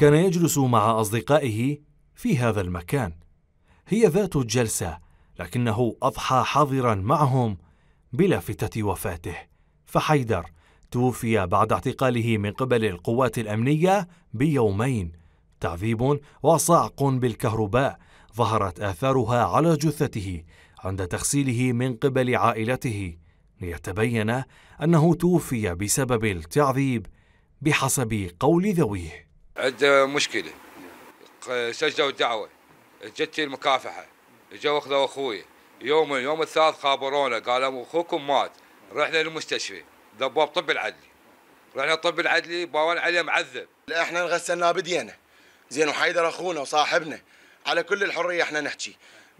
كان يجلس مع اصدقائه في هذا المكان هي ذات الجلسه لكنه اضحى حاضرا معهم بلافته وفاته فحيدر توفي بعد اعتقاله من قبل القوات الامنيه بيومين تعذيب وصعق بالكهرباء ظهرت اثارها على جثته عند تغسيله من قبل عائلته ليتبين انه توفي بسبب التعذيب بحسب قول ذويه عنده مشكله سجلوا الدعوه جت المكافحه اجوا اخذوا اخوي يوم اليوم الثالث خابرونا قالوا اخوكم مات رحنا للمستشفى دبوا طب العدلي رحنا الطب العدلي باوان عليه معذب احنا غسلناه بدينا زين وحيدر اخونا وصاحبنا على كل الحريه احنا نحكي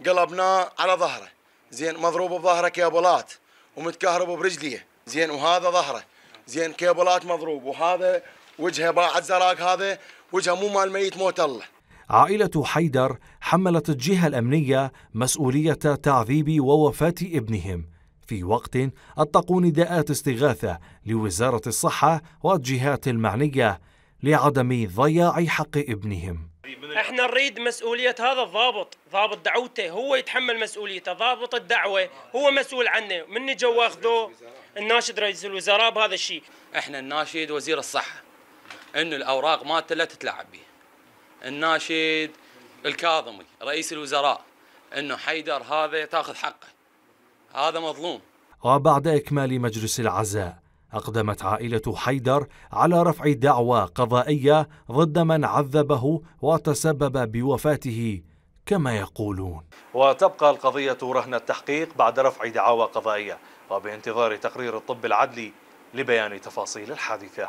قلبناه على ظهره زين مضروب بظهره كيبلات ومتكهرب برجليه زين وهذا ظهره زين كيبلات مضروب وهذا وجهه باعت زراق هذا وجهه مو مال ميت موت الله عائلة حيدر حملت الجهة الأمنية مسؤولية تعذيب ووفاة ابنهم في وقت أطلقوا نداءات استغاثة لوزارة الصحة والجهات المعنية لعدم ضياع حق ابنهم احنا نريد مسؤولية هذا الضابط ضابط دعوته هو يتحمل مسؤوليته ضابط الدعوة هو مسؤول عنه من جو اخذوه الناشد رئيس الوزراء بهذا الشيء احنا الناشد وزير الصحة انه الاوراق مالته لا تتلاعب بيه الناشد الكاظمي رئيس الوزراء انه حيدر هذا تاخذ حقه هذا مظلوم وبعد اكمال مجلس العزاء أقدمت عائلة حيدر على رفع دعوى قضائية ضد من عذبه وتسبب بوفاته كما يقولون وتبقى القضية رهن التحقيق بعد رفع دعاوى قضائية وبانتظار تقرير الطب العدلي لبيان تفاصيل الحادثة